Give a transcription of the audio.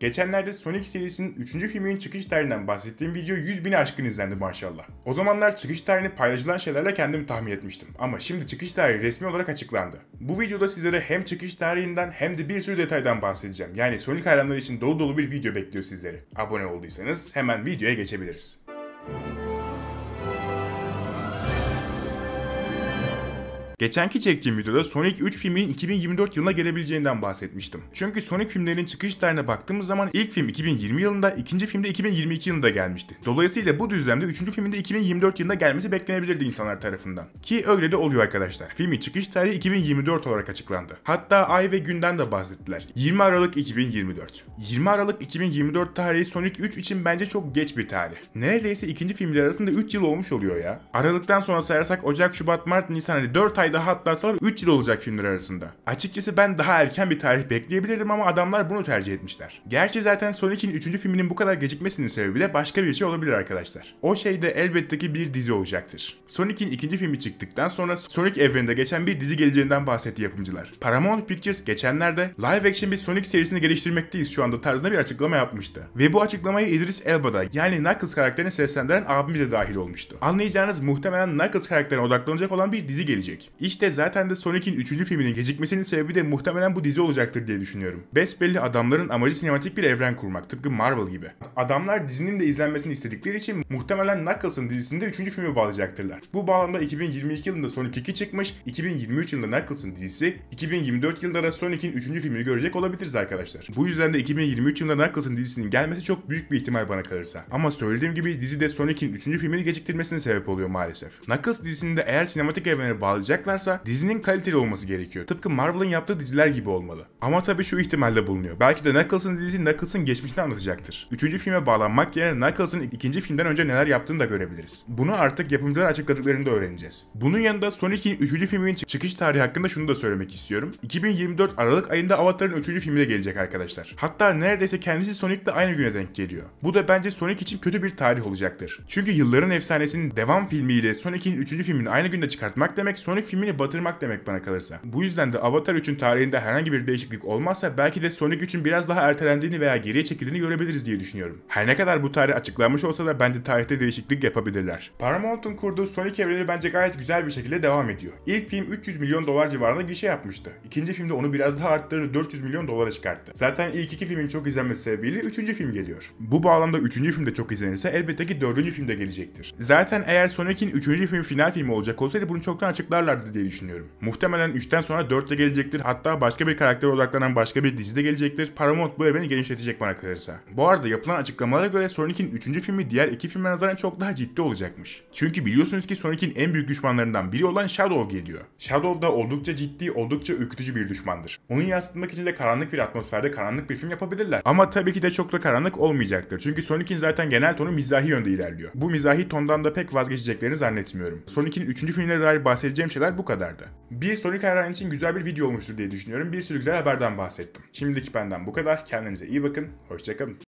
Geçenlerde Sonic serisinin 3. filminin çıkış tarihinden bahsettiğim video 100 bin aşkın izlendi maşallah. O zamanlar çıkış tarihini paylaşılan şeylerle kendimi tahmin etmiştim ama şimdi çıkış tarihi resmi olarak açıklandı. Bu videoda sizlere hem çıkış tarihinden hem de bir sürü detaydan bahsedeceğim. Yani Sonic hayranları için dolu dolu bir video bekliyor sizleri. Abone olduysanız hemen videoya geçebiliriz. Müzik Geçenki çektiğim videoda Sonic 3 filminin 2024 yılına gelebileceğinden bahsetmiştim. Çünkü Sonic filmlerinin çıkış tarihine baktığımız zaman ilk film 2020 yılında, ikinci film de 2022 yılında gelmişti. Dolayısıyla bu düzlemde 3. filminde 2024 yılında gelmesi beklenebilirdi insanlar tarafından. Ki öyle de oluyor arkadaşlar. Filmin çıkış tarihi 2024 olarak açıklandı. Hatta ay ve günden de bahsettiler. 20 Aralık 2024. 20 Aralık 2024 tarihi Sonic 3 için bence çok geç bir tarih. Neredeyse ikinci filmler arasında 3 yıl olmuş oluyor ya. Aralıktan sonra sayarsak Ocak, Şubat, Mart, Nisan hani 4 ay daha hatta atlasalar 3 yıl olacak filmler arasında. Açıkçası ben daha erken bir tarih bekleyebilirdim ama adamlar bunu tercih etmişler. Gerçi zaten Sonic'in 3. filminin bu kadar gecikmesinin sebebi de başka bir şey olabilir arkadaşlar. O şey de elbette ki bir dizi olacaktır. Sonic'in ikinci filmi çıktıktan sonra Sonic evreninde geçen bir dizi geleceğinden bahsetti yapımcılar. Paramount Pictures geçenlerde live action bir Sonic serisini geliştirmekteyiz şu anda tarzında bir açıklama yapmıştı. Ve bu açıklamayı İdris Elba'da yani Knuckles karakterini seslendiren abimiz de dahil olmuştu. Anlayacağınız muhtemelen Knuckles karakterine odaklanacak olan bir dizi gelecek. İşte zaten de Sonic'in 3. filminin gecikmesinin sebebi de muhtemelen bu dizi olacaktır diye düşünüyorum. Besbelli adamların amacı sinematik bir evren kurmak tıpkı Marvel gibi. Adamlar dizinin de izlenmesini istedikleri için muhtemelen Knuckles'ın dizisinde 3. filmi bağlayacaktırlar. Bu bağlamda 2022 yılında Sonic 2 çıkmış, 2023 yılında Knuckles'ın dizisi, 2024 yılında da Sonic'in 3. filmini görecek olabiliriz arkadaşlar. Bu yüzden de 2023 yılında Knuckles'ın dizisinin gelmesi çok büyük bir ihtimal bana kalırsa. Ama söylediğim gibi dizide Sonic'in 3. filmini geciktirmesine sebep oluyor maalesef. Knuckles dizisinde eğer sinematik evreni bağlayacaklar yapacaklarsa dizinin kaliteli olması gerekiyor. Tıpkı Marvel'ın yaptığı diziler gibi olmalı. Ama tabii şu ihtimalde bulunuyor. Belki de Knuckles'ın dizisi Knuckles'ın geçmişini anlatacaktır. Üçüncü filme bağlanmak yerine Knuckles'ın ikinci filmden önce neler yaptığını da görebiliriz. Bunu artık yapımcılar açıkladıklarında öğreneceğiz. Bunun yanında Sonic'in üçüncü filminin çıkış tarihi hakkında şunu da söylemek istiyorum. 2024 Aralık ayında Avatar'ın üçüncü filmi de gelecek arkadaşlar. Hatta neredeyse kendisi Sonic Sonic'le aynı güne denk geliyor. Bu da bence Sonic için kötü bir tarih olacaktır. Çünkü yılların efsanesinin devam filmiyle Sonic'in üçüncü filmini aynı günde çıkartmak demek Sonic filmi filmini batırmak demek bana kalırsa. Bu yüzden de Avatar 3'ün tarihinde herhangi bir değişiklik olmazsa belki de Sonic 3'ün biraz daha ertelendiğini veya geriye çekildiğini görebiliriz diye düşünüyorum. Her ne kadar bu tarih açıklanmış olsa da bence tarihte değişiklik yapabilirler. Paramount'un kurduğu Sonic evreni bence gayet güzel bir şekilde devam ediyor. İlk film 300 milyon dolar civarında gişe yapmıştı. İkinci filmde onu biraz daha arttırdı 400 milyon dolara çıkarttı. Zaten ilk iki filmin çok izlenmesi sebebiyle üçüncü film geliyor. Bu bağlamda üçüncü de çok izlenirse elbette ki film de gelecektir. Zaten eğer Sonic'in üçüncü film final filmi olacak olsaydı bunu çoktan açıklarlardı vardı diye düşünüyorum. Muhtemelen 3'ten sonra 4 de gelecektir. Hatta başka bir karaktere odaklanan başka bir dizide gelecektir. Paramount bu evreni genişletecek bana kalırsa. Bu arada yapılan açıklamalara göre Sonic'in 3. filmi diğer iki filme nazaran çok daha ciddi olacakmış. Çünkü biliyorsunuz ki Sonic'in en büyük düşmanlarından biri olan Shadow geliyor. Shadow da oldukça ciddi, oldukça ürkütücü bir düşmandır. Onu yansıtmak için de karanlık bir atmosferde karanlık bir film yapabilirler. Ama tabii ki de çok da karanlık olmayacaktır. Çünkü Sonic'in zaten genel tonu mizahi yönde ilerliyor. Bu mizahi tondan da pek vazgeçeceklerini zannetmiyorum. Sonic'in 3. filmine dair bahsedeceğim şeyler haber bu kadardı. Bir Sonic hayran için güzel bir video olmuştur diye düşünüyorum. Bir sürü güzel haberden bahsettim. Şimdilik benden bu kadar. Kendinize iyi bakın. Hoşçakalın.